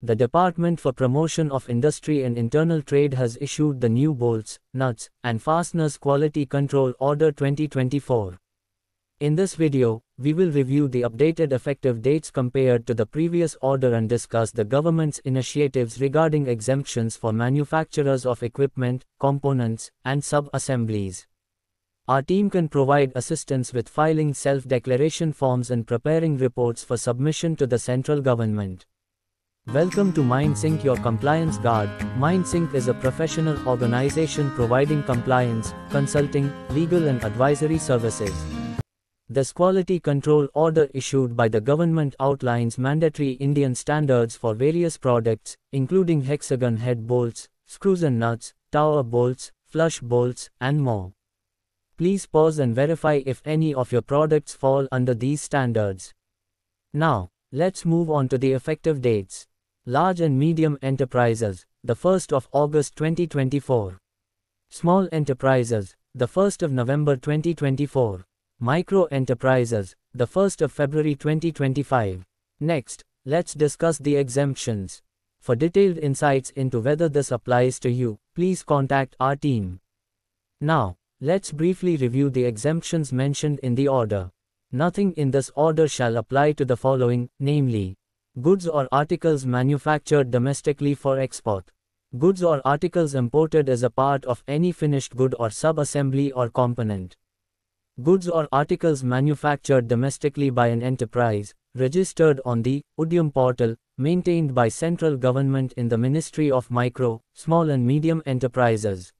The Department for Promotion of Industry and Internal Trade has issued the new Bolts, Nuts, and Fasteners Quality Control Order 2024. In this video, we will review the updated effective dates compared to the previous order and discuss the government's initiatives regarding exemptions for manufacturers of equipment, components, and sub-assemblies. Our team can provide assistance with filing self-declaration forms and preparing reports for submission to the central government. Welcome to MindSync, your compliance guard. MindSync is a professional organization providing compliance, consulting, legal and advisory services. This quality control order issued by the government outlines mandatory Indian standards for various products, including hexagon head bolts, screws and nuts, tower bolts, flush bolts, and more. Please pause and verify if any of your products fall under these standards. Now, let's move on to the effective dates. Large and Medium Enterprises, the 1st of August 2024. Small Enterprises, the 1st of November 2024. Micro Enterprises, the 1st of February 2025. Next, let's discuss the exemptions. For detailed insights into whether this applies to you, please contact our team. Now, let's briefly review the exemptions mentioned in the order. Nothing in this order shall apply to the following, namely Goods or articles manufactured domestically for export. Goods or articles imported as a part of any finished good or sub-assembly or component. Goods or articles manufactured domestically by an enterprise, registered on the Udyam portal, maintained by central government in the Ministry of Micro, Small and Medium Enterprises.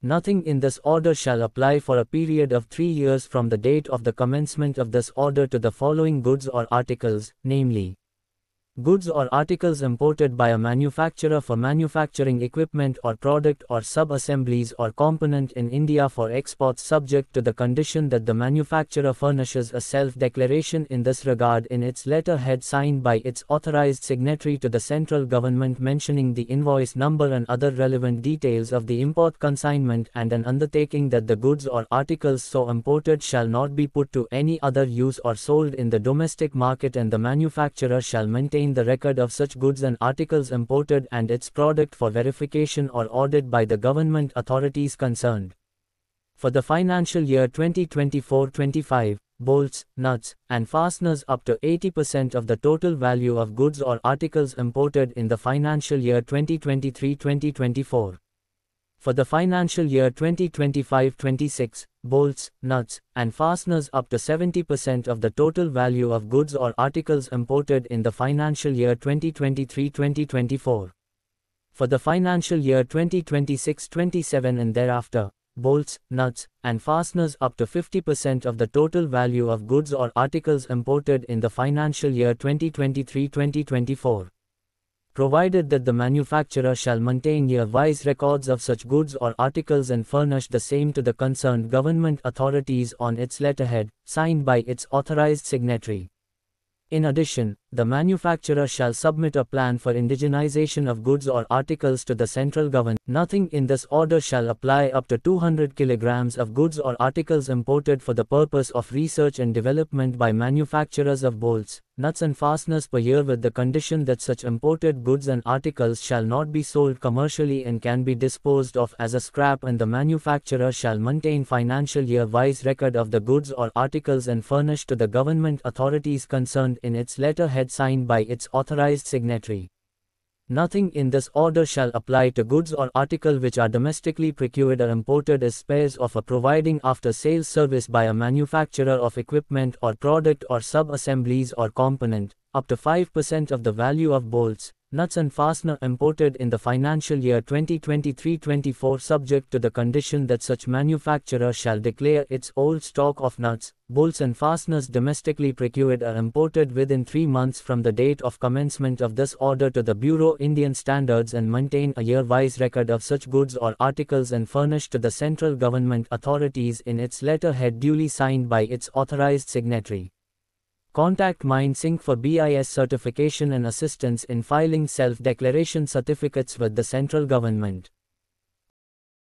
Nothing in this order shall apply for a period of three years from the date of the commencement of this order to the following goods or articles, namely goods or articles imported by a manufacturer for manufacturing equipment or product or sub-assemblies or component in India for export subject to the condition that the manufacturer furnishes a self-declaration in this regard in its letterhead signed by its authorized signatory to the central government mentioning the invoice number and other relevant details of the import consignment and an undertaking that the goods or articles so imported shall not be put to any other use or sold in the domestic market and the manufacturer shall maintain the record of such goods and articles imported and its product for verification or audit by the government authorities concerned. For the financial year 2024-25, bolts, nuts, and fasteners up to 80% of the total value of goods or articles imported in the financial year 2023-2024. For the financial year 2025-26, bolts, nuts, and fasteners up to 70% of the total value of goods or articles imported in the financial year 2023-2024. For the financial year 2026-27 and thereafter, bolts, nuts, and fasteners up to 50% of the total value of goods or articles imported in the financial year 2023-2024 provided that the manufacturer shall maintain year-wise records of such goods or articles and furnish the same to the concerned government authorities on its letterhead, signed by its authorized signatory. In addition, the manufacturer shall submit a plan for indigenization of goods or articles to the central government. Nothing in this order shall apply up to 200 kilograms of goods or articles imported for the purpose of research and development by manufacturers of bolts, nuts and fasteners per year with the condition that such imported goods and articles shall not be sold commercially and can be disposed of as a scrap and the manufacturer shall maintain financial year-wise record of the goods or articles and furnish to the government authorities concerned in its letterhead signed by its authorized signatory. Nothing in this order shall apply to goods or article which are domestically procured or imported as spares of a providing after-sales service by a manufacturer of equipment or product or sub-assemblies or component, up to 5% of the value of bolts, nuts and fastener imported in the financial year 2023-24 subject to the condition that such manufacturer shall declare its old stock of nuts, bolts and fasteners domestically procured are imported within three months from the date of commencement of this order to the Bureau Indian Standards and maintain a year-wise record of such goods or articles and furnish to the central government authorities in its letterhead duly signed by its authorized signatory. Contact MindSync for BIS certification and assistance in filing self-declaration certificates with the central government.